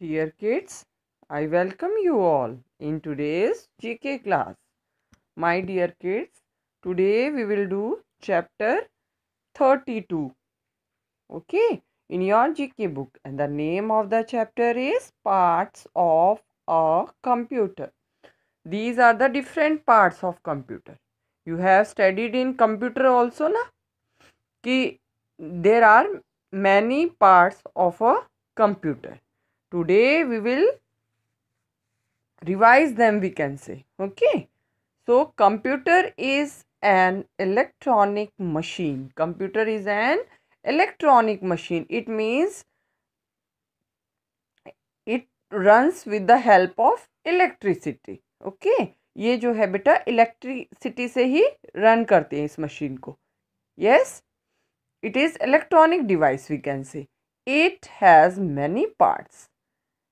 Dear kids, I welcome you all in today's GK class. My dear kids, today we will do chapter 32. Okay, in your GK book and the name of the chapter is Parts of a Computer. These are the different parts of computer. You have studied in computer also na? Ki there are many parts of a computer today we will revise them we can say okay so computer is an electronic machine computer is an electronic machine it means it runs with the help of electricity okay ये जो है बेटा electricity से ही run करते हैं इस machine को yes it is electronic device we can say it has many parts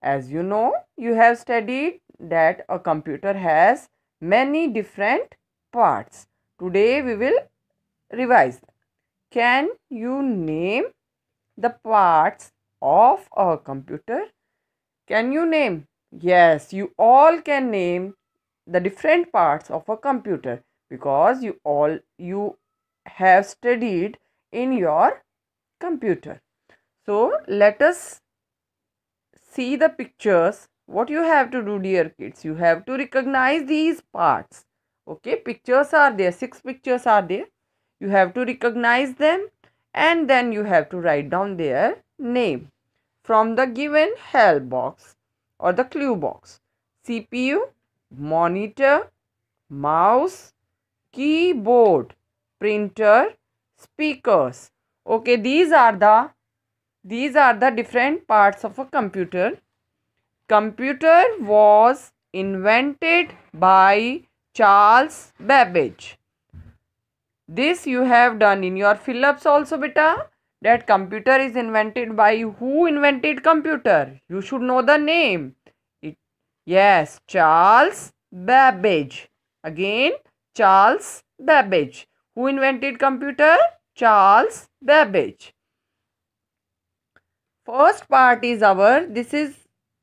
As you know, you have studied that a computer has many different parts. Today we will revise Can you name the parts of a computer? Can you name? Yes, you all can name the different parts of a computer because you all you have studied in your computer. So let us see the pictures, what you have to do dear kids? You have to recognize these parts. Okay, pictures are there. Six pictures are there. You have to recognize them and then you have to write down their name from the given help box or the clue box. CPU, monitor, mouse, keyboard, printer, speakers. Okay, these are the these are the different parts of a computer. Computer was invented by Charles Babbage. This you have done in your Philips also beta that computer is invented by who invented computer? You should know the name. It, yes, Charles Babbage. Again, Charles Babbage. Who invented computer? Charles Babbage. First part is our, this is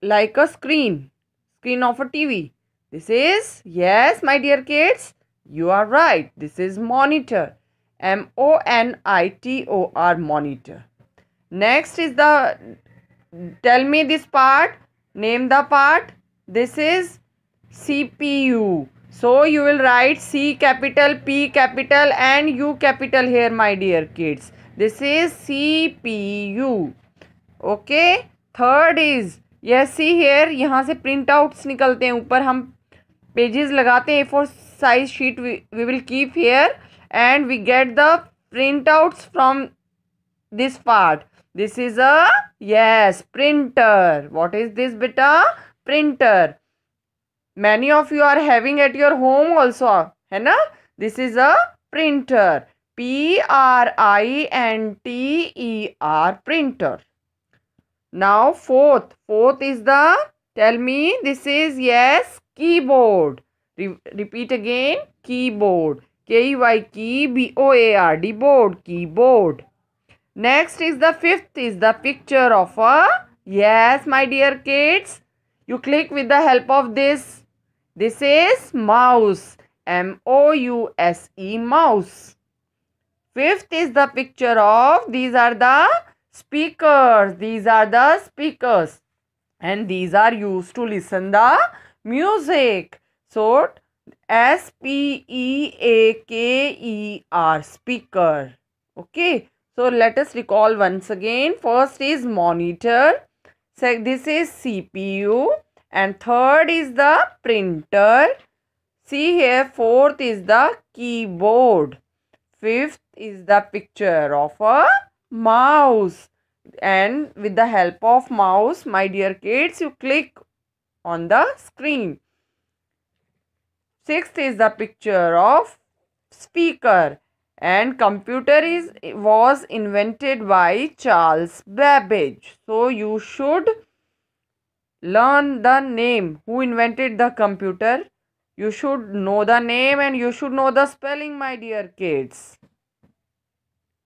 like a screen, screen of a TV. This is, yes, my dear kids, you are right. This is monitor, M-O-N-I-T-O-R, monitor. Next is the, tell me this part, name the part. This is CPU. So you will write C capital, P capital and U capital here my dear kids. This is CPU. Okay third is ये see hair यहाँ से print outs निकलते हैं ऊपर हम pages लगाते हैं four size sheet we will keep here and we get the print outs from this part this is a yes printer what is this बेटा printer many of you are having at your home also है ना this is a printer P R I N T E R printer Now fourth. Fourth is the, tell me, this is yes, keyboard. Re repeat again, keyboard. K-E-Y, key, B-O-A-R-D, board, keyboard. Next is the fifth is the picture of a, yes, my dear kids. You click with the help of this. This is mouse, M-O-U-S-E, mouse. Fifth is the picture of, these are the speakers these are the speakers and these are used to listen the music so s p e a k e r speaker okay so let us recall once again first is monitor so this is cpu and third is the printer see here fourth is the keyboard fifth is the picture of a mouse and with the help of mouse my dear kids you click on the screen sixth is the picture of speaker and computer is was invented by charles babbage so you should learn the name who invented the computer you should know the name and you should know the spelling my dear kids